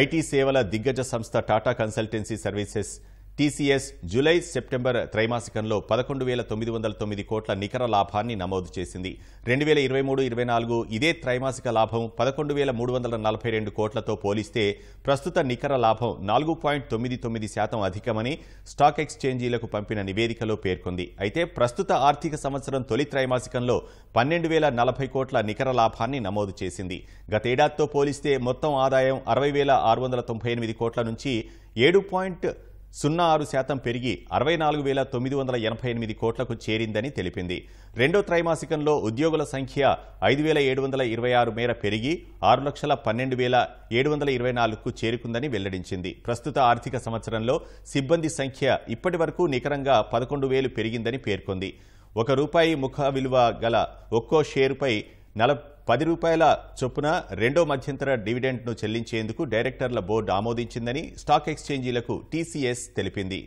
IT సేవల దిగ్గజ సంస్థ Tata consultancy services TCS July September త్రైమాసికంలో పదకొండు వేల తొమ్మిది వందల తొమ్మిది కోట్ల నికర లాభాన్ని నమోదు చేసింది రెండు వేల ఇరవై మూడు ఇరవై నాలుగు ఇదే త్రైమాసిక లాభం పదకొండు వేల మూడు వందల నలభై రెండు కోట్లతో పోలిస్తే ప్రస్తుత నికర లాభం నాలుగు పాయింట్ తొమ్మిది తొమ్మిది శాతం అధికమని స్టాక్ ఎక్స్చేంజీలకు పంపిన నివేదికలో పేర్కొంది అయితే ప్రస్తుత ఆర్థిక సంవత్సరం తొలి త్రైమాసికంలో పన్నెండు వేల నలభై కోట్ల నికర లాభాన్ని నమోదు చేసింది గతేడాదితో పోలిస్తే మొత్తం ఆదాయం అరవై వేల ఆరు వందల తొంభై ఎనిమిది కోట్ల నుంచి ఏడు పాయింట్ సున్నా ఆరు శాతం పెరిగి అరవై నాలుగు వేల తొమ్మిది వందల ఎనభై ఎనిమిది కోట్లకు చేరిందని తెలిపింది రెండో త్రైమాసికంలో ఉద్యోగుల సంఖ్య ఐదు వేల ఏడు వందల ఇరవై ఆరు మేర పెరిగి ఆరు లక్షల పన్నెండు వేల ఏడు వందల ఇరవై నాలుగుకు చేరుకుందని వెల్లడించింది ప్రస్తుత ఆర్థిక సంవత్సరంలో సిబ్బంది సంఖ్య ఇప్పటి వరకు నికరంగా పదకొండు వేలు పెరిగిందని పేర్కొంది ఒక రూపాయి ముఖ విలువ గల ఒక్కో షేరుపై నలభై పది రూపాయల చొప్పున రెండో మధ్యంతర డివిడెంట్ను చెల్లించేందుకు డైరెక్టర్ల బోర్డు ఆమోదించిందని స్టాక్ ఎక్స్చేంజీలకు టీసీఎస్ తెలిపింది